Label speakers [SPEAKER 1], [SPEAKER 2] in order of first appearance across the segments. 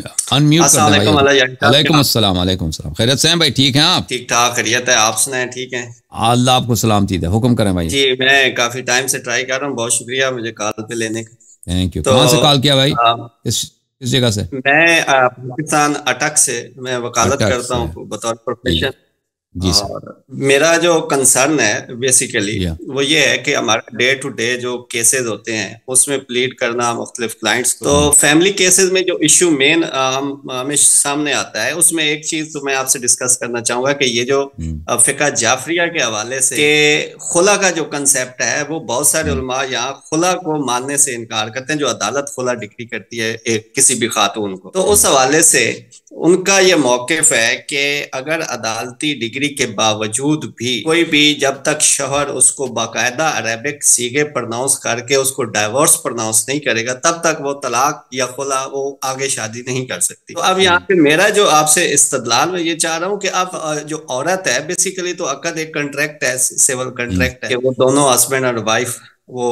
[SPEAKER 1] खैरियत
[SPEAKER 2] से हैं भाई ठीक हैं आप ठीक ठाक खैरियत है आप सुनाए ठीक हैं
[SPEAKER 1] अल्लाह आपको सलामती दे हुक्म करें भाई जी
[SPEAKER 2] मैं काफी टाइम से ट्राई कर रहा हूँ बहुत शुक्रिया मुझे कॉल पे लेने का
[SPEAKER 1] थैंक यू तो, कहाँ से कॉल किया भाई किस किस जगह से
[SPEAKER 2] मैं पाकिस्तान अटक से मैं वकालत करता हूँ बतौर प्रोफेशन
[SPEAKER 1] और
[SPEAKER 2] मेरा जो कंसर्न है बेसिकली वो ये है कि हमारे डे टू डे जो केसेस होते हैं उसमें प्लीड करना मुख्तलिफ क्लाइंट्स तो फैमिली तो केसेस में जो इश्यू मेन हमें सामने आता है उसमें एक चीज तो मैं आपसे डिस्कस करना चाहूंगा कि ये जो hmm. फिका जाफरिया के हवाले से के खुला का जो कंसेप्ट है वो बहुत सारे hmm. उलमा यहाँ खुला को मानने से इनकार करते हैं जो अदालत खुला डिग्री करती है एक किसी भी खातून को तो उस hmm. हवाले से उनका ये मौकफ है कि अगर अदालती डिग्री के बावजूद भी कोई भी जब तक शहर उसको बाकायदा अरेबिक सीगे प्रनाउंस करके उसको डाइवोर्स प्रनाउंस नहीं करेगा तब तक वो तलाक या खुला वो आगे शादी नहीं कर सकती तो अब यहाँ पे मेरा जो आपसे इस्तलाल में ये चाह रहा हूँ कि अब जो औरत है बेसिकली तो अकद एक कंट्रैक्ट है सिविल कंट्रैक्ट है हम्म। कि वो दोनों हस्बैंड और वाइफ वो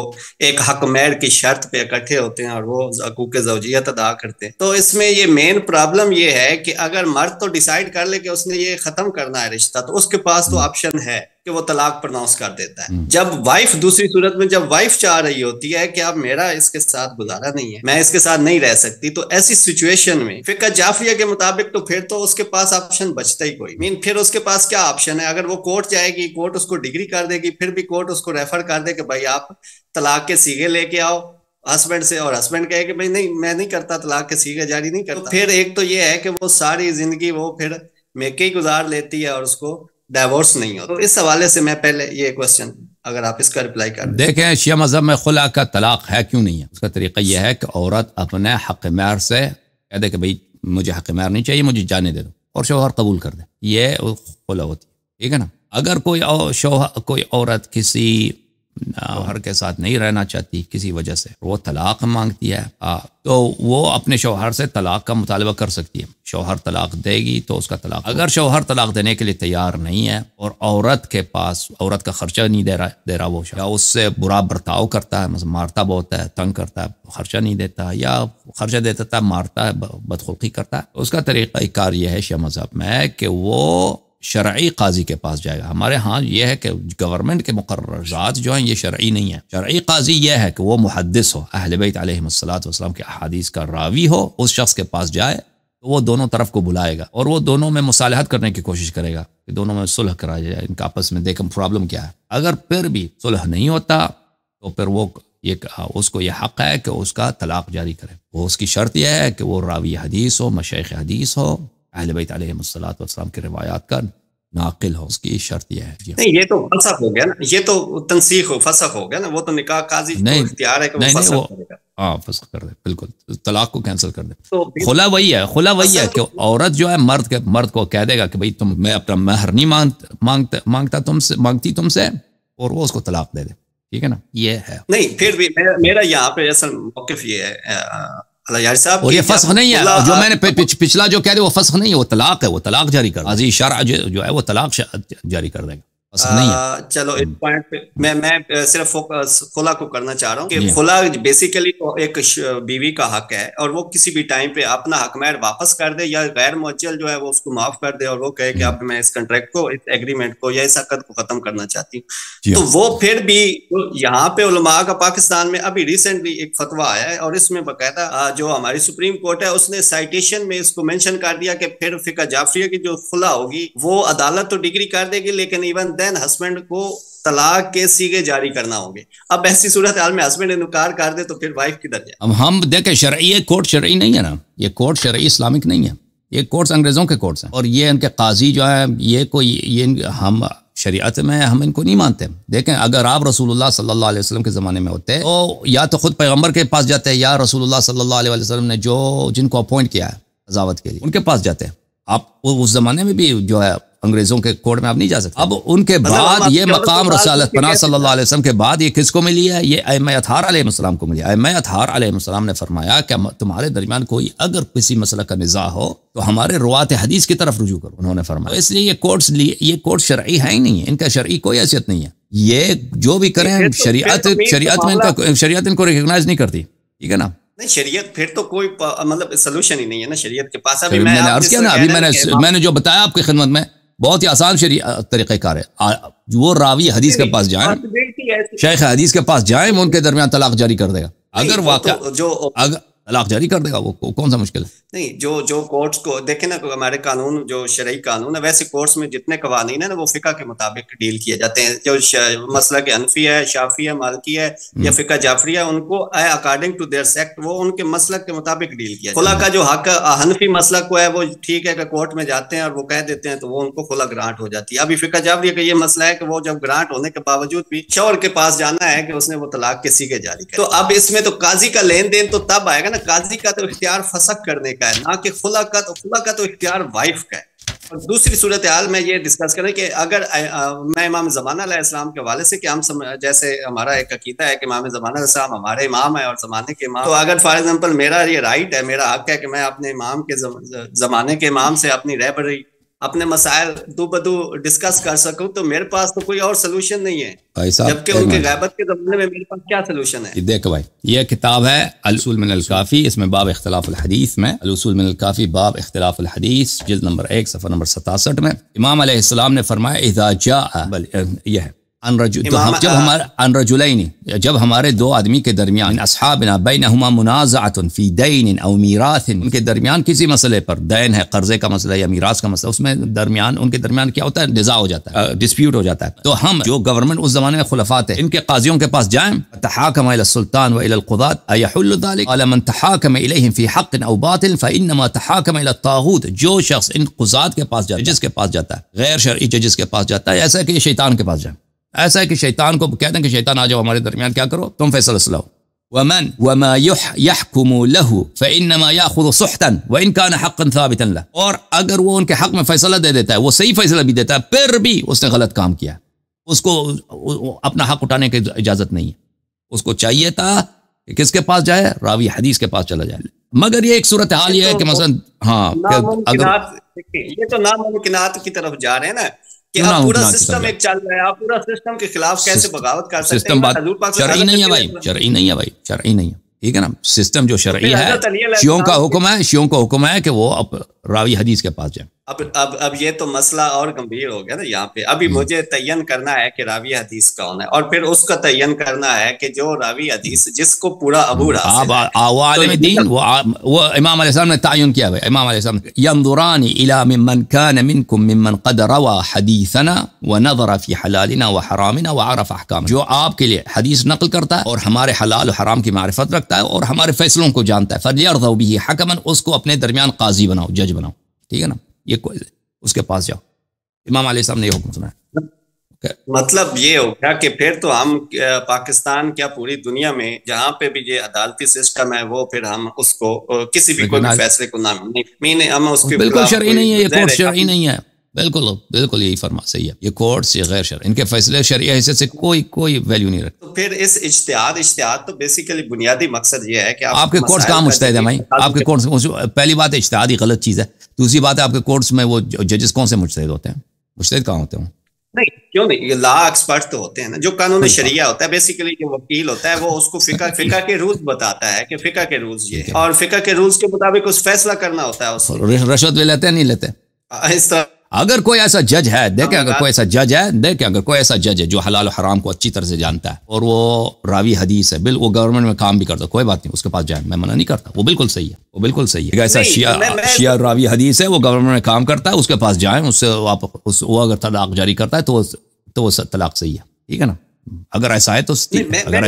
[SPEAKER 2] एक हकमैर की शर्त पे इकट्ठे होते हैं और वो हकूक जवजियत अदा करते हैं तो इसमें ये मेन प्रॉब्लम ये है कि अगर मर्द तो डिसाइड कर ले कि उसने ये ख़त्म करना है रिश्ता तो उसके पास तो ऑप्शन है कि वो तलाक प्रनाउंस कर देता है हम्म। जब वाइफ दूसरी सूरत में जब वाइफ चाह रही होती है कि आप मेरा इसके साथ गुजारा नहीं है मैं इसके साथ नहीं रह सकती तो ऐसी सिचुएशन में फिका जाफिया के मुताबिक तो फिर तो उसके पास ऑप्शन बचता ही कोई मीन फिर उसके पास क्या ऑप्शन है अगर वो कोर्ट जाएगी कोर्ट उसको डिग्री कर देगी फिर भी कोर्ट उसको रेफर कर दे कि भाई आप तलाक के सीगे लेके आओ हस्बैंड से और हस्बैंड कहे कि भाई नहीं मैं नहीं करता तलाक के सीगे जारी नहीं तो करता फिर एक तो ये है कि वो सारी जिंदगी वो फिर मेके ही गुजार लेती है और उसको डाइवोर्स नहीं हो तो इस हवाले से मैं पहले ये क्वेश्चन अगर आप इसका रिप्लाई कर देखें
[SPEAKER 1] शिया मजहब में खुला का तलाक है क्यों नहीं है उसका तरीका यह है कि औरत अपने हक मैर से कह दे कि भाई मुझे हक मैर नहीं चाहिए मुझे जाने दे दो और शोहर कबूल कर दे ये खुला होती है ठीक है ना अगर कोई शोहर कोई औरत किसी शोहर के साथ नहीं रहना चाहती किसी वजह से वो तलाक मांगती है आ, तो वो अपने शोहर से तलाक का मुतालबा कर सकती है शोहर तलाक देगी तो उसका तलाक अगर शोहर तलाक देने के लिए तैयार नहीं है और औरत के पास औरत का खर्चा नहीं दे रहा दे रहा वो या उससे बुरा बर्ताव करता है मतलब मारता बहुत है तंग करता है खर्चा नहीं देता या खर्चा देता था मारता है बदखुल्की करता है तो उसका तरीक़ाकार यह है शाह मजहब में कि वो शरा काजी के पास जाएगा हमारे यहाँ यह है कि गवर्नमेंट के मुकर्रजात जो हैं ये शरा नहीं है शरा काजी यह है कि वो मुहदस हो अहल के अदीस का रावी हो उस शख्स के पास जाए तो वो दोनों तरफ को बुलाएगा और वो दोनों में मुसालहत करने की कोशिश करेगा कि दोनों में सुलह कराया जाए इनका आपस में देखें प्रॉब्लम क्या है अगर फिर भी सुलह नहीं होता तो फिर वो ये उसको यह हक है कि उसका तलाक जारी करे वो उसकी शर्त यह है कि वो रावी हदीस हो मशेख हदीस हो अहले बैत अलैहिस्सलात व सलाम की रिवायत का नाकिल हो उसकी शर्त यह है
[SPEAKER 2] नहीं ये तो फसक हो गया ना ये तो तंसीख हो फसक हो गया ना वो तो निकाह काजी नहीं इख्तियार है कि नहीं, वो
[SPEAKER 1] हाँ फसक कर दे बिल्कुल तलाक को कैंसिल कर दे
[SPEAKER 2] तो खुला वही
[SPEAKER 1] है खुला वही है कि औरत जो है मर्द के मर्द को कह देगा कि भाई तुम मैं अपना महर नहीं मांग मांगता मांगता तुमसे मांगती तुमसे और वो उसको तलाक दे दे ठीक है ना ये है
[SPEAKER 2] नहीं फिर भी मेरा यहाँ पे असल मौकफ ये है यार नहीं है जो मैंने
[SPEAKER 1] पिछला जो कह रहे वो फसख नहीं है वो तलाक है वो तलाक जारी कर अजी हाँ शरा जो है वो तलाक जारी कर देंगे चलो
[SPEAKER 2] इस पॉइंट हम्म। पे मैं मैं सिर्फ खुला को करना चाह रहा हूँ कि खुला बेसिकली एक बीवी का हक है और वो किसी भी टाइम पे अपना हक मैर वापस कर दे या गैर मुचल जो है वो उसको माफ कर दे और वो कहे कि आप मैं इस कॉन्ट्रैक्ट को इस एग्रीमेंट को या इस हकत को खत्म करना चाहती हूँ तो वो फिर भी यहाँ पे उलमा का पाकिस्तान में अभी रिसेंटली एक फतवा आया है और इसमें बाकायदा जो हमारी सुप्रीम कोर्ट है उसने साइटेशन में इसको मैंशन कर दिया कि फिर फिका जाफरिया की जो खुला होगी वो अदालत तो डिग्री कर देगी लेकिन इवन देन हस्बैंड को तलाक के सीगे जारी करना होंगे अब ऐसी सूरत हाल में हस्बैंड इनकार कर दे तो फिर वाइफ किधर जाए
[SPEAKER 1] अब हम देखें शरई ये कोर्ट शरई नहीं है ना ये कोर्ट शरई इस्लामिक नहीं है ये कोर्ट्स अंग्रेज़ों के कोर्ट्स हैं और ये इनके काजी जो है ये कोई ये हम शरीयत में हम इनको नहीं मानते देखें अगर आप रसूलुल्लाह सल्लल्लाहु अलैहि वसल्लम के ज़माने में होते तो या तो ख़ुद पैगंबर के पास जाते या रसूलुल्लाह सल्लल्लाहु अलैहि वसल्लम ने जो जिनको अपॉइंट किया है अजावत के लिए उनके पास जाते आप उस ज़माने में भी जो है अंग्रेजों के कोर्ट में आप नहीं जा सकते अब उनके मतलब बाद ये मकाम रसालत पना सल्लल्लाह अलैहि वसल्लम के बाद ये किसको मिली है ये अम अतहार आलम को मिली अम अतहार आलम ने फरमाया कि तुम्हारे दरमियान कोई अगर किसी मसला का निज़ा हो तो हमारे रुआत हदीस की तरफ रुजू करो उन्होंने फरमाया तो इसलिए ये कोर्ट्स लिए ये कोर्ट शर्य है ही नहीं है इनका शर्य कोई हैसियत नहीं है ये जो भी करें तो शरीयत तो शरीयत में इनका शरीयत इनको रिकग्नाइज नहीं करती ठीक है ना
[SPEAKER 2] नहीं शरीयत फिर तो कोई मतलब सोल्यूशन ही नहीं है ना शरीयत के पास अभी मैंने अर्ज किया ना अभी मैंने मैंने
[SPEAKER 1] जो बताया आपकी खिदमत में बहुत ही आसान तरीक़ेकार है वो रावी हदीस के पास जाए शेख हदीस के पास जाए उनके दरमियान तलाक जारी कर देगा अगर तो वाक जो अगर तलाक जारी कर देगा वो कौन सा मुश्किल है
[SPEAKER 2] नहीं जो जो कोर्ट्स को देखे ना हमारे कानून जो शरीय कानून है वैसे कोर्ट्स में जितने कवानीन है ना वो फिका के मुताबिक डील किए जाते हैं जो मसला के अनफी है शाफी है मालकी है हम्म। या फिका जाफरी है उनको अकॉर्डिंग टू देयर सेक्ट वो उनके मसलक के मुताबिक डील किया खुला का जो हक हनफी मसला को है वो ठीक है कि कोर्ट में जाते हैं और वो कह देते हैं तो वो उनको खुला ग्रांट हो जाती है अभी फिका जाफरी का ये मसला है कि वो जब ग्रांट होने के बावजूद भी शोर के पास जाना है कि उसने वो तलाक किसी के जारी किया तो अब इसमें तो काजी का लेन देन तो तब आएगा है ना काजी का तो इख्तियार फसक करने का है ना कि खुला का तो खुला का तो इख्तियार वाइफ का है और दूसरी सूरत हाल में ये डिस्कस करें कि अगर मैं इमाम जमाना इस्लाम के हवाले से कि हम सम, जैसे हमारा एक अकीदा है कि इमाम जमाना इस्लाम हमारे इमाम है और जमाने के इमाम तो अगर फॉर एग्जांपल मेरा ये राइट है मेरा हक है कि मैं अपने इमाम के जमाने के इमाम से अपनी रहबरी अपने मसायल दो बदो डिस्कस कर सकूं तो मेरे पास तो कोई और सोल्यूशन नहीं है
[SPEAKER 1] भाई साहब जबकि उनके गैबत
[SPEAKER 2] के जमाने में मेरे पास क्या सोल्यूशन है
[SPEAKER 1] देखो भाई यह किताब है अलसूल मिन अल काफी इसमें बाब हदीस में अलसूल मिन अल काफी बाब हदीस जिल्द नंबर एक सफ़र नंबर सतासठ में इमाम अलैहिस्सलाम ने फरमाया इजा जा यह है तो हम, जब हमारे अनरजुलैन जब हमारे दो आदमी के दरमियान असहाबिना बैन उनके दरमियान किसी मसले पर दैन है कर्ज़े का मसला या मीरास का मसला उसमें दरमियान उनके दरमियान क्या होता है निज़ा हो जाता है डिस्प्यूट हो जाता है तो हम जो गवर्नमेंट उस जमाने में खुलफात है इनके काजियों के पास जाए तहाकम सुल्तान जो शख्स इन कुजात के पास जाए जिसके पास जाता है गैर शर् के पास जाता है ऐसा कि शैतान के पास जाए ऐसा है कि शैतान को कहते हैं कि शैतान आ जाओ हमारे दरमियान क्या करो तुम फैसल सुलाओ वमन वमा यहकुम लहू फ़इनमा याखुद सुहतन व इन कान हक़न साबितन लह और अगर वो उनके हक में फैसला दे देता है वो सही फैसला भी देता है फिर भी उसने गलत काम किया उसको अपना हक उठाने की इजाज़त नहीं है उसको चाहिए था कि किसके पास जाए रावी हदीस के पास चला जाए मगर ये एक सूरत हाल ये है तो कि मसलन हाँ अगर
[SPEAKER 2] ये तो नामुमकिनात की तरफ जा रहे हैं ना
[SPEAKER 1] कि आप पूरा सिस्टम एक
[SPEAKER 2] चल रहा है आप पूरा सिस्टम के खिलाफ कैसे बगावत कर सकते सिस्टम तो शरई नहीं है भाई शरई
[SPEAKER 1] नहीं है भाई शरई नहीं है ठीक है ना सिस्टम जो तो शरई है तो श्यों का हुक्म है श्यों का हुक्म है कि वो रावी हदीस के पास जाए
[SPEAKER 2] अब अब अब ये तो मसला और गंभीर हो गया ना यहाँ पे अभी हम्म। मुझे तयन करना है कि रावी हदीस कौन है और फिर उसका तयन करना है कि जो रावी हदीस जिसको पूरा अबू हम्म। वो
[SPEAKER 1] तो तो- वो वो इमाम ने तयन किया हुआ इमाम इला मिमन कान मिनकुम मिमन कद रवा हदीसना व नजर फी हलालिना व हरामिना व अहकाम जो आपके लिए हदीस नकल करता है और हमारे हलाल और हराम की मारफत रखता है और हमारे फैसलों को जानता है भी हकमन उसको अपने दरमियान काजी बनाओ जज जज बनाओ ठीक है ना ये उसके पास जाओ इमाम अली साहब ने यह हुक्म सुनाया
[SPEAKER 2] Okay. मतलब ये हो गया कि फिर तो हम पाकिस्तान क्या पूरी दुनिया में जहाँ पे भी ये अदालती सिस्टम है वो फिर हम उसको किसी भी कोई फैसले को ना नहीं हम उसके बिल्कुल शर्य नहीं है ये कोर्ट शर्य
[SPEAKER 1] नहीं है बिल्कुल बिल्कुल यही फरमा सही है ये कोर्ट से गैर शर इनके फैसले शरिया हिस्से से कोई कोई वैल्यू नहीं रखते
[SPEAKER 2] तो फिर इस इश्तिहाद इश्तिहाद तो बेसिकली बुनियादी मकसद ये है कि आप आपके कोर्ट्स कहाँ मुश्तद
[SPEAKER 1] है भाई आपके कोर्ट्स पहली बात है इश्तिहाद ही गलत चीज़ है दूसरी बात है आपके कोर्ट्स में वो जजेस कौन से मुश्तद होते हैं मुश्तद कहाँ होते हैं
[SPEAKER 2] नहीं क्यों नहीं ये लॉ एक्सपर्ट तो होते हैं ना जो कानून शरिया होता है बेसिकली जो वकील होता है वो उसको फिका फिका के रूल्स बताता है कि फिका के रूल्स ये और फिका के रूल्स के मुताबिक उस फैसला करना होता है
[SPEAKER 1] उसको रिश्वत भी लेते हैं नहीं लेते इस तरह अगर कोई ऐसा जज है देखे हाँ, अगर कोई ऐसा जज है देखे अगर कोई ऐसा जज है जो हलाल और हराम को अच्छी तरह से जानता है और वो रावी हदीस है बिल वो गवर्नमेंट में काम भी करता है कोई बात नहीं उसके पास जाए मैं मना नहीं करता वो बिल्कुल सही है वो बिल्कुल सही है ऐसा शिया मैं, शिया रावी हदीस है वो गवर्नमेंट में काम करता है उसके पास जाए उससे आप उस वो अगर तलाक जारी करता है तो तो वो तलाक सही है ठीक है ना अगर ऐसा है तो मैं, अगर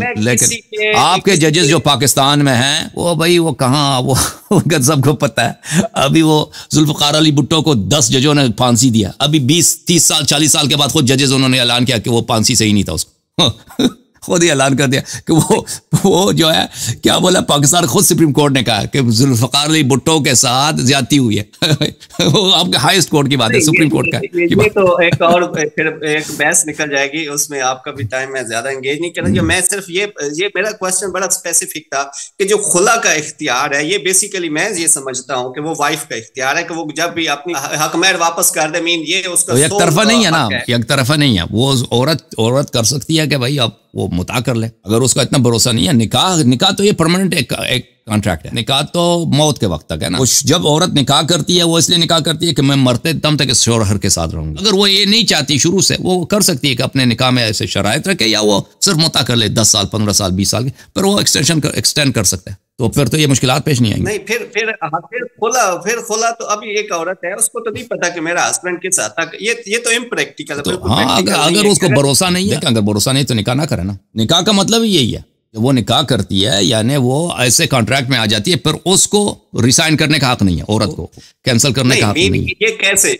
[SPEAKER 1] मैं, लेकिन आपके जजेस जो पाकिस्तान में हैं वो भाई वो कहाँ वो उनका सबको पता है अभी वो जुल्फ़ार अली भुट्टो को दस जजों ने फांसी दिया अभी बीस तीस साल चालीस साल के बाद खुद जजेस उन्होंने ऐलान किया कि वो फांसी सही नहीं था उसको खुद ही ऐलान कर दिया कि वो वो जो है क्या बोला पाकिस्तान खुद सुप्रीम कोर्ट ने कहा कि जुल्फ़ार अली भुट्टो के साथ ज्यादा हुई है वो आपके हाईएस्ट कोर्ट की बात है सुप्रीम कोर्ट का ये, ये तो
[SPEAKER 2] एक और फिर एक बहस निकल जाएगी उसमें आपका भी टाइम मैं ज्यादा एंगेज नहीं कर रहा मैं सिर्फ ये ये मेरा क्वेश्चन बड़ा स्पेसिफिक था कि जो खुला का इख्तियार है ये बेसिकली मैं ये समझता हूँ कि वो वाइफ का इख्तियार है कि वो जब भी अपनी हकमैर वापस कर दे मीन ये उसका एक तरफा तो नहीं है ना
[SPEAKER 1] एक तरफा नहीं है वो औरत औरत कर सकती है कि भाई आप वो मुता कर ले अगर उसका इतना भरोसा नहीं है निकाह निकाह तो ये परमानेंट एक, एक कॉन्ट्रैक्ट है निकाह तो मौत के वक्त तक है ना जब औरत निकाह करती है वो इसलिए निकाह करती है कि मैं मरते दम तक इस शोरहर के साथ रहूंगी अगर वो ये नहीं चाहती शुरू से वो कर सकती है कि अपने निकाह में ऐसे शराय रखे या वो सिर्फ मुता कर ले दस साल पंद्रह साल बीस साल के पर वो एक्सटेंशन कर एक्सटेंड कर सकते हैं तो फिर तो ये मुश्किल पेश नहीं आएंगी नहीं
[SPEAKER 2] फिर फिर हाँ, फिर खोला फिर खोला तो अभी एक औरत है उसको तो नहीं पता कि मेरा हस्बैंड किस साथ ये ये तो इम्प्रैक्टिकल तो हाँ अगर, अगर उसको भरोसा
[SPEAKER 1] नहीं है अगर भरोसा नहीं तो निकाह ना करे ना निकाह का मतलब यही है वो निकाह करती है यानी वो ऐसे कॉन्ट्रैक्ट में आ जाती है पर उसको रिसाइन करने का हक नहीं है औरत को कैंसिल करने का हक नहीं, है
[SPEAKER 2] ये कैसे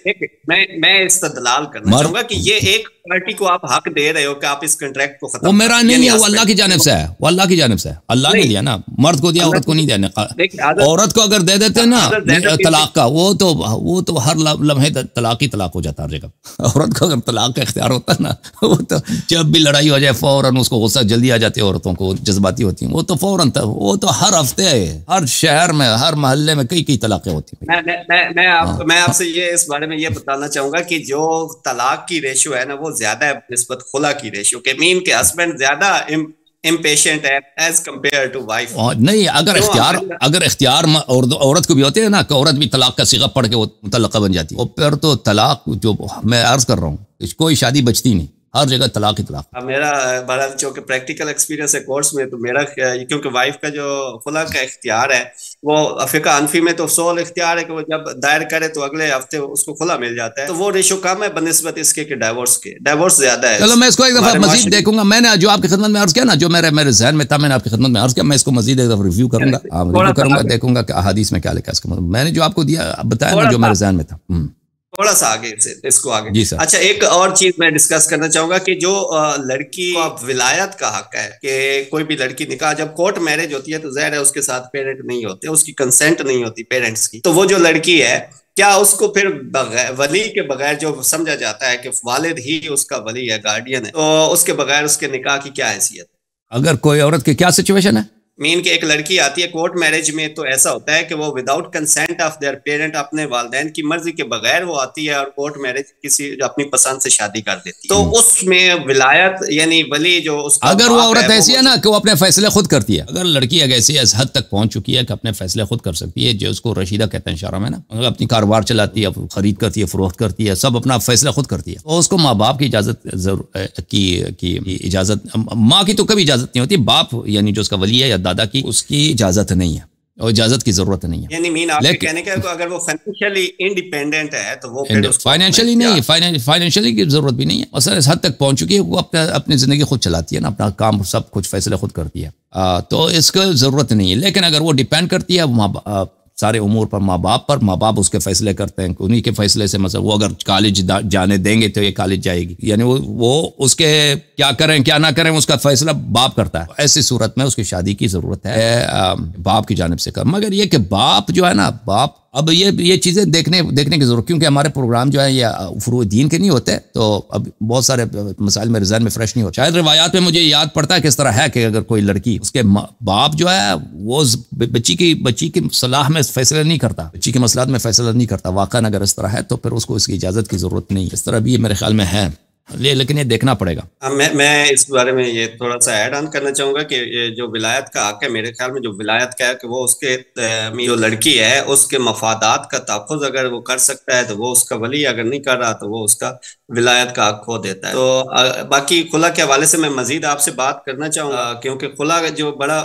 [SPEAKER 2] मैं मैं इस दलाल करना चाहूंगा कि ये एक पार्टी को आप हक दे रहे हो कि आप इस कॉन्ट्रैक्ट को खत्म वो मेरा नहीं है वो अल्लाह की
[SPEAKER 1] जानब से है वो अल्लाह की जानब से अल्लाह ने दिया ना मर्द को दिया औरत को नहीं दिया औरत को अगर दे देते ना तलाक का वो तो वो तो हर लम्हे तलाक ही तलाक हो जाता हर जगह औरत को अगर तलाक का इख्तियार होता ना वो तो जब भी लड़ाई हो जाए फौरन उसको गुस्सा जल्दी आ जाती है औरतों को जज्बाती होती हैं वो तो फ़ौरन तक वो तो हर हफ्ते हर शहर में हर मोहल्ले में कई कई तलाक़ें होती
[SPEAKER 2] हैं मैं मैं मैं, आप, हाँ। मैं आपसे ये इस बारे में ये बताना चाहूँगा कि जो तलाक की रेशो है ना वो ज़्यादा है नस्बत खुला की रेशो के मीन के हस्बैंड ज़्यादा इम्पेशेंट एज कम्पेयर
[SPEAKER 1] नहीं अगर तो इख्तियार अगर इख्तियार औरत को भी होते हैं ना कि औरत भी तलाक का सिगा पढ़ के मुतल बन जाती है और फिर तो तलाक जो मैं अर्ज कर रहा हूँ कोई शादी बचती नहीं हर जगह तलाक ही तलाक
[SPEAKER 2] मेरा बहरहाल चूँकि प्रैक्टिकल एक्सपीरियंस है कोर्स में तो मेरा क्योंकि वाइफ का जो फुला का इख्तियार है वो अफ्रीका अनफी में तो सोल इख्तियार है कि वो जब दायर करे तो अगले हफ्ते उसको खुला मिल जाता है तो वो रेशो कम है बनस्बत इसके कि डाइवोर्स के डाइवोर्स ज्यादा है चलो मैं इसको एक दफा मजीद
[SPEAKER 1] देखूंगा मैंने जो आपके खदमत में अर्ज किया ना जो मेरे मेरे जहन में था मैंने आपकी खदमत में अर्ज किया मैं इसको मजीद एक दफा रिव्यू करूंगा रिव्यू हाँ, करूंगा देखूंगा कि अहादीस में क्या लिखा इसका मतलब मैंने जो आपको दिया बताया ना जो मेरे जहन में था हम्म।
[SPEAKER 2] थोड़ा सा आगे से इसको आगे जी सर अच्छा एक और चीज मैं डिस्कस करना चाहूंगा कि जो लड़की को विलायत का हक है कि कोई भी लड़की निकाह जब कोर्ट मैरिज होती है तो जहर है उसके साथ पेरेंट नहीं होते उसकी कंसेंट नहीं होती पेरेंट्स की तो वो जो लड़की है क्या उसको फिर बगैर वली के बगैर जो समझा जाता है कि वालिद ही उसका वली है गार्डियन है तो उसके बगैर उसके निकाह की क्या हैसियत
[SPEAKER 1] है अगर कोई औरत की क्या सिचुएशन है
[SPEAKER 2] मीन के एक लड़की आती है कोर्ट मैरिज में तो ऐसा होता है कि वो without consent of their parent अपने वाले की मर्जी के बगैर वो आती है और कोर्ट मैरिज किसी अपनी पसंद से शादी कर देती तो हम्म। उसमें विलायत यानी वली जो अगर वो औरत ऐसी
[SPEAKER 1] है ना कि वो अपने फैसले खुद करती है अगर लड़की अगर ऐसी हद तक पहुंच चुकी है कि अपने फैसले खुद कर सकती है जो उसको रशीदा कहते हैं शारा में ना अपनी कारोबार चलाती है खरीद करती है फरोख्त करती है सब अपना फैसला खुद करती है तो उसको माँ बाप की इजाजत की इजाजत माँ की तो कभी इजाजत नहीं होती बाप यानी जो उसका वली है या दादा की उसकी इजाज़त नहीं है और इजाजत की जरूरत नहीं है
[SPEAKER 2] यानी मीन आपके कहने का अगर वो फाइनेंशियली इंडिपेंडेंट है तो वो
[SPEAKER 1] फाइनेंशियली नहीं फाइनेंशियली की जरूरत भी नहीं है असल इस हद तक पहुंच चुकी है वो अपना अपनी ज़िंदगी खुद चलाती है ना अपना काम सब कुछ फैसले खुद करती है आ, तो इसको ज़रूरत नहीं है लेकिन अगर वो डिपेंड करती है वहाँ सारे उमूर पर माँ बाप पर माँ बाप उसके फैसले करते हैं उन्हीं के फैसले से मतलब वो अगर कॉलेज जाने देंगे तो ये कॉलेज जाएगी यानी वो वो उसके क्या करें क्या ना करें उसका फैसला बाप करता है ऐसी सूरत में उसकी शादी की ज़रूरत है बाप की जानब से कर मगर ये कि बाप जो है ना बाप अब ये ये चीज़ें देखने देखने की ज़रूरत क्योंकि हमारे प्रोग्राम जो है ये फ्रू दीन के नहीं होते तो अब बहुत सारे मसाइल में रिजाइन में फ्रेश नहीं होते शायद रवायात में मुझे याद पड़ता है किस तरह है कि अगर कोई लड़की उसके बाप जो है वो बच्ची की बच्ची की सलाह में फैसला नहीं करता बच्ची के मसलात में फैसला नहीं करता वाकन अगर इस तरह है तो फिर उसको इसकी इजाज़त की ज़रूरत नहीं इस तरह भी मेरे ख्याल में है ले, लेकिन ये देखना पड़ेगा
[SPEAKER 2] आ, हाँ, मैं मैं इस बारे में ये थोड़ा सा ऐड ऑन करना चाहूंगा कि जो विलायत का हक है मेरे ख्याल में जो विलायत का है कि वो उसके जो लड़की है उसके मफादात का तहफुज अगर वो कर सकता है तो वो उसका वली अगर नहीं कर रहा तो वो उसका विलायत का हक खो देता है तो आ, बाकी खुला के हवाले से मैं मजीद आपसे बात करना चाहूंगा क्योंकि खुला जो बड़ा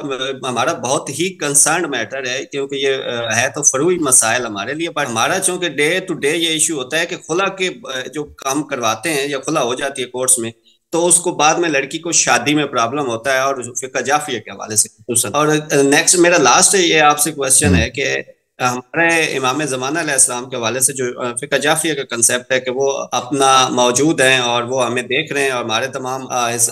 [SPEAKER 2] हमारा बहुत ही कंसर्न मैटर है क्योंकि ये है तो फरूई मसाइल हमारे लिए बट हमारा चूंकि डे टू डे ये इशू होता है कि खुला के जो काम करवाते हैं या खुला हो जाती है कोर्स में तो उसको बाद में लड़की को शादी में प्रॉब्लम होता है और फिका जाफिया के हवाले से और नेक्स्ट मेरा लास्ट ये आपसे क्वेश्चन है हम्म। कि हमारे इमाम ज़माना के हवाले से जो फ़िका जाफिया का कंसेप्ट है कि वो अपना मौजूद हैं और वो हमें देख रहे हैं और हमारे तमाम इस,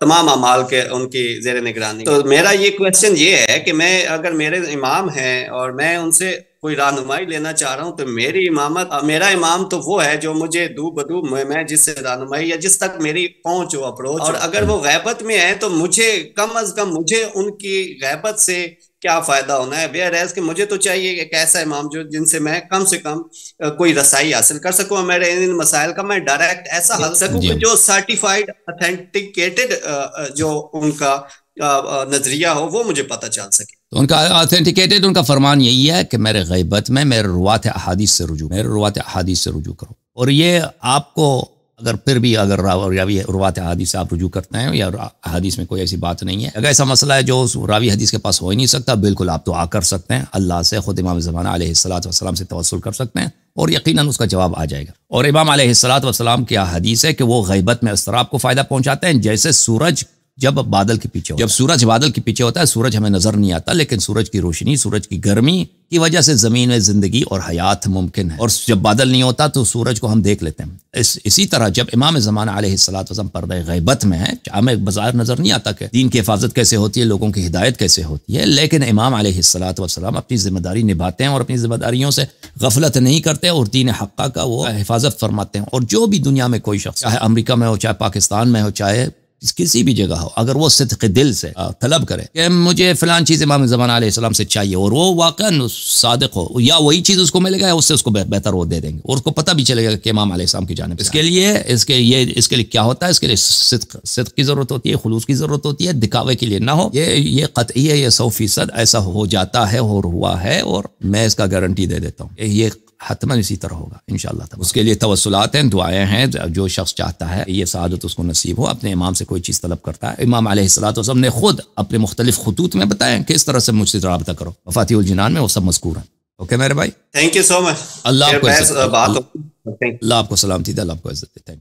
[SPEAKER 2] तमाम अमाल के उनकी जेर निगरानी तो मेरा ये क्वेश्चन ये है कि मैं अगर मेरे इमाम हैं और मैं उनसे कोई रहनुमाई लेना चाह रहा हूँ तो मेरी इमामत मेरा इमाम तो वो है जो मुझे दू बदू मैं जिससे रहनुमाई या जिस तक मेरी पहुंच हो अप्रोच और अगर वो गैबत में है तो मुझे कम अज कम मुझे उनकी गैबत से क्या फायदा होना है वेयर एज के मुझे तो चाहिए एक ऐसा इमाम जो जिनसे मैं कम से कम कोई रसाई हासिल कर सकूं मेरे इन मसाइल का मैं डायरेक्ट ऐसा हल सकूं कि जो सर्टिफाइड ऑथेंटिकेटेड जो उनका नजरिया हो वो मुझे पता चल सके
[SPEAKER 1] तो उनका ऑथेंटिकेटेड उनका फरमान यही है कि मेरे गैबत में मेरे रुआत अहादीस से रुजू मेरे रुआत अहादीस से रुजू करो और ये आपको अगर फिर भी अगर रावी रवात हदीस से आप रुजू करते हैं या हदीस में कोई ऐसी बात नहीं है अगर ऐसा मसला है जो रावी हदीस के पास हो ही नहीं सकता बिल्कुल आप तो आ कर सकते हैं अल्लाह से खुद इमाम ज़मान आसलाम से तवसल कर सकते हैं और यकीन उसका जवाब आ जाएगा और इमाम आसलाम की हदीस है कि वो गैबत में तरह आपको फ़ायदा पहुँचाते हैं जैसे सूरज जब बादल के पीछे जब सूरज बादल के पीछे होता है सूरज हमें नजर नहीं आता लेकिन सूरज की रोशनी सूरज की गर्मी की वजह से जमीन में जिंदगी और हयात मुमकिन है और जब बादल नहीं होता तो सूरज को हम देख लेते हैं इस, इसी तरह जब इमाम जमान आलतम पर्द गैबत में है हमें बाजार नजर नहीं आता कि दीन की हिफाजत कैसे होती है लोगों की हिदायत कैसे होती है लेकिन इमाम आलतम अपनी जिम्मेदारी निभाते हैं और अपनी जिम्मेदारियों से गफलत नहीं करते और दीन हक़ का वो हिफाजत फरमाते हैं और जो भी दुनिया में कोई शख्स चाहे अमरीका में हो चाहे पाकिस्तान में हो चाहे किसी भी जगह हो अगर वो के दिल से तलब करे कि मुझे फ़लान चीज़ इमाम जमान आलम से चाहिए और वो वाक़ सादक हो या वही चीज़ उसको मिलेगा उससे उसको बेहतर वो दे देंगे और उसको पता भी चलेगा कि इमाम आलाम की जानब इसके लिए इसके ये इसके लिए क्या होता है इसके लिए सिद्ध की ज़रूरत होती है खलूस की ज़रूरत होती है दिखावे के लिए ना हो ये ये कतई है ये सौ फीसद ऐसा हो जाता है और हुआ है और मैं इसका गारंटी दे देता हूँ ये हतमन इसी तरह होगा इन उसके लिए तवसलात हैं दुआएं हैं जो शख्स चाहता है ये शहादत उसको नसीब हो अपने इमाम से कोई चीज़ तलब करता है इमाम आलतम ने खुद अपने मुख्तलिफ खतूत में बताया किस तरह से मुझसे रबता करो वफातीजिनान में वो सब मजकूर हैं ओके मेरे भाई thank you so much Allah आपको अल्लाह आपको सलामती आपको थैंक यू